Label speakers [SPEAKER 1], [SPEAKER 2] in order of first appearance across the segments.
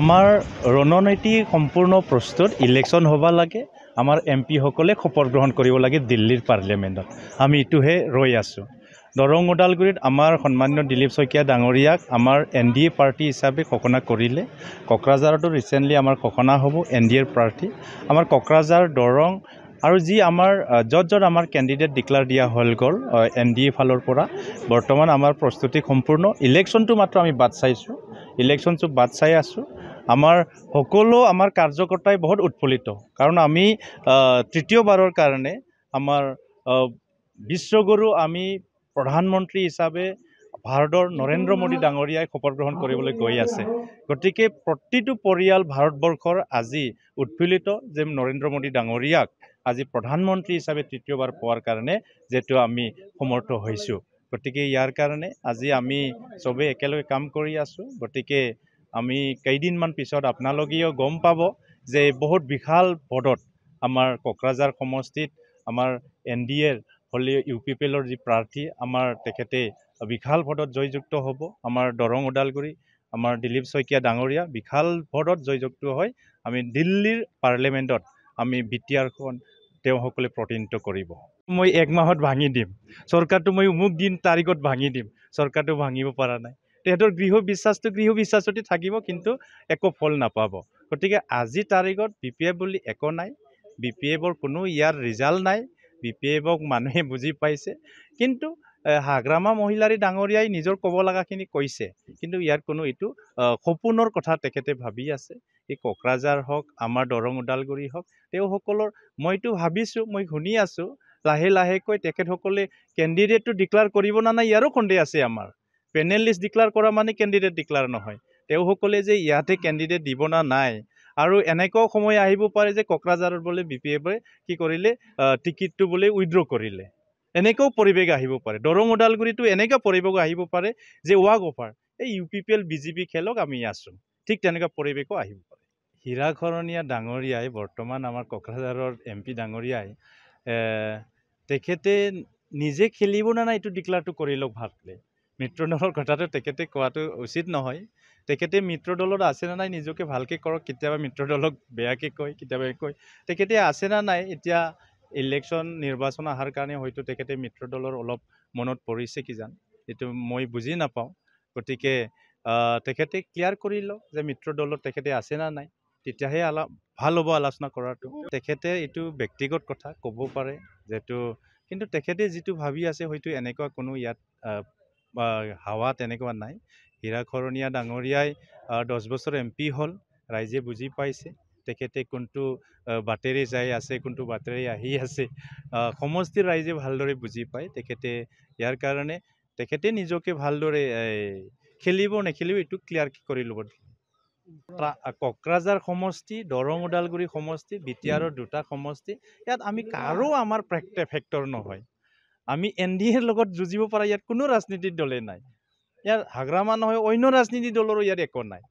[SPEAKER 1] আমাৰ ৰণনীতি সম্পূৰ্ণ প্ৰস্তুত ইলেকশ্যন হ'ব লাগে আমাৰ এম পিসকলে শপত গ্ৰহণ কৰিব লাগে দিল্লীৰ পাৰ্লিয়ামেণ্টত আমি ইটোহে ৰৈ আছোঁ দৰং ওদালগুৰিত আমাৰ সন্মানীয় দিলীপ শইকীয়া ডাঙৰীয়াক আমাৰ এন ডি এ পাৰ্টি হিচাপে ঘোষণা কৰিলে কোকৰাঝাৰতো ৰিচেণ্টলি আমাৰ ঘোষণা হ'ব এন ডি এৰ প্ৰাৰ্থী আমাৰ কোকৰাঝাৰ দৰং আৰু যি আমাৰ য'ত য'ত আমাৰ কেণ্ডিডেট ডিক্লাৰ দিয়া হ'ল গ'ল এন ডি এ ফালৰ পৰা বৰ্তমান আমাৰ প্ৰস্তুতি সম্পূৰ্ণ ইলেকশ্যনটো মাত্ৰ আমি বাট চাইছোঁ ইলেকশ্যনটো বাট চাই আছোঁ আমাৰ সকলো আমাৰ কাৰ্যকৰ্তাই বহুত উৎফুল্লিত কাৰণ আমি তৃতীয়বাৰৰ কাৰণে আমাৰ বিশ্বগুৰু আমি প্ৰধানমন্ত্ৰী হিচাপে ভাৰতৰ নৰেন্দ্ৰ মোদী ডাঙৰীয়াই শপত গ্ৰহণ কৰিবলৈ গৈ আছে গতিকে প্ৰতিটো পৰিয়াল ভাৰতবৰ্ষৰ আজি উৎফুল্লিত যে নৰেন্দ্ৰ মোদী ডাঙৰীয়াক আজি প্ৰধানমন্ত্ৰী হিচাপে তৃতীয়বাৰ পোৱাৰ কাৰণে যিহেতু আমি সমৰ্থ হৈছোঁ গতিকে ইয়াৰ কাৰণে আজি আমি চবেই একেলগে কাম কৰি আছোঁ গতিকে আমি কেইদিনমান পিছত আপোনালোকেও গম পাব যে বহুত বিশাল পদত আমাৰ কোকৰাঝাৰ সমষ্টিত আমাৰ এন ডি এৰ হলিও ইউ পি পি এলৰ যি প্ৰাৰ্থী আমাৰ তেখেতে বিশাল পদত জয়যুক্ত হ'ব আমাৰ দৰং ওদালগুৰি আমাৰ দিলীপ শইকীয়া ডাঙৰীয়া বিশাল পদত জয়যুক্ত হৈ আমি দিল্লীৰ পাৰ্লিয়ামেণ্টত আমি বি টি আৰখন তেওঁসকলে প্ৰতিনিধিত্ব কৰিব মই একমাহত ভাঙি দিম চৰকাৰটো মই উমুক দিন তাৰিখত ভাঙি দিম চৰকাৰটো ভাঙিব পৰা নাই তেহেঁতৰ গৃহ বিশ্বাসটো গৃহ বিশ্বাসতে থাকিব কিন্তু একো ফল নাপাব গতিকে আজি তাৰিখত বি পি এফ বুলি একো নাই বি পি এফৰ কোনো ইয়াৰ ৰিজাল্ট নাই বি পি এফক মানুহে বুজি পাইছে কিন্তু হাগ্ৰামা মহিলাৰী ডাঙৰীয়াই নিজৰ ক'ব লগাখিনি কৈছে কিন্তু ইয়াৰ কোনো এইটো সপোনৰ কথা তেখেতে ভাবি আছে এই কোকৰাঝাৰ হওক আমাৰ দৰং ওদালগুৰি হওক তেওঁসকলৰ মইতো ভাবিছোঁ মই শুনি আছোঁ লাহে লাহেকৈ তেখেতসকলে কেণ্ডিডেটটো ডিক্লাৰ কৰিব নে নাই ইয়াৰো সন্দেহ আছে আমাৰ পেনেল লিষ্ট ডিক্লেয়াৰ কৰা মানে কেণ্ডিডেট ডিক্লেয়াৰ নহয় তেওঁসকলে যে ইয়াতে কেণ্ডিডেট দিব না নাই আৰু এনেকুৱাও সময় আহিব পাৰে যে কোকৰাঝাৰত বোলে বি পি এফে কি কৰিলে টিকেটটো বোলে উইড্ৰ কৰিলে এনেকুৱাও পৰিৱেশ আহিব পাৰে দৰং ওদালগুৰিটো এনেকুৱা পৰিৱেশ আহিব পাৰে যে ৱাক অফাৰ এই U P P L B J P খেলক আমি আছোঁ ঠিক তেনেকুৱা পৰিৱেশো আহিব পাৰে হীৰাখৰণীয়া ডাঙৰীয়াই বৰ্তমান আমাৰ কোকৰাঝাৰৰ এম পি ডাঙৰীয়াই তেখেতে নিজে খেলিব নে নাই এইটো ডিক্লেয়াৰটো কৰি লওক ভালকৈ মিত্ৰ দলৰ কথাটো তেখেতে কোৱাটো উচিত নহয় তেখেতে মিত্ৰ দলত আছে নে নাই নিজকে ভালকৈ কৰক কেতিয়াবা মিত্ৰ দলক বেয়াকৈ কয় কেতিয়াবা কয় তেখেতে আছে নে নাই এতিয়া ইলেকশ্যন নিৰ্বাচন অহাৰ কাৰণে হয়তো তেখেতে মিত্ৰ দলৰ অলপ মনত পৰিছে কিজান এইটো মই বুজি নাপাওঁ গতিকে তেখেতে ক্লিয়াৰ কৰি লওক যে মিত্ৰ দলত তেখেতে আছে আছেনে নাই তেতিয়াহে আলা ভাল হ'ব আলোচনা কৰাটো তেখেতে এইটো ব্যক্তিগত কথা ক'ব পাৰে যিহেতু কিন্তু তেখেতে যিটো ভাবি আছে হয়তো এনেকুৱা কোনো ইয়াত হাৱা তেনেকুৱা নাই হীৰাখৰণীয়া ডাঙৰীয়াই দহ বছৰ এম পি হ'ল ৰাইজে বুজি পাইছে তেখেতে কোনটো বাটেৰে যাই আছে কোনটো বাটেৰে আহি আছে সমষ্টিৰ ৰাইজে ভালদৰে বুজি পায় তেখেতে ইয়াৰ কাৰণে তেখেতে নিজকে ভালদৰে খেলিব নেখেলিব এইটো ক্লিয়াৰ কৰি ল'ব কোকৰাঝাৰ সমষ্টি দৰং ওদালগুৰি সমষ্টি বি টি আৰৰ দুটা সমষ্টি ইয়াত আমি কাৰো আমাৰ ফেক্টৰ নহয় আমি এন ডি এৰ লগত যুঁজিব পৰা ইয়াত কোনো ৰাজনীতিক দলেই নাই ইয়াৰ হাগ্ৰামা নহয় অন্য ৰাজনীতি দলৰো ইয়াত একো নাই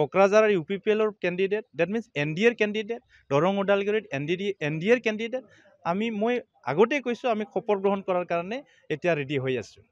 [SPEAKER 1] কোকৰাঝাৰ ইউ পি পি এলৰ candidate that means N D এৰ কেণ্ডিডেট দৰং ওদালগুৰিত N D D N D এৰ কেণ্ডিডেট আমি মই আগতেই কৈছোঁ আমি শপত গ্ৰহণ কৰাৰ কাৰণে এতিয়া ৰেডি হৈ আছোঁ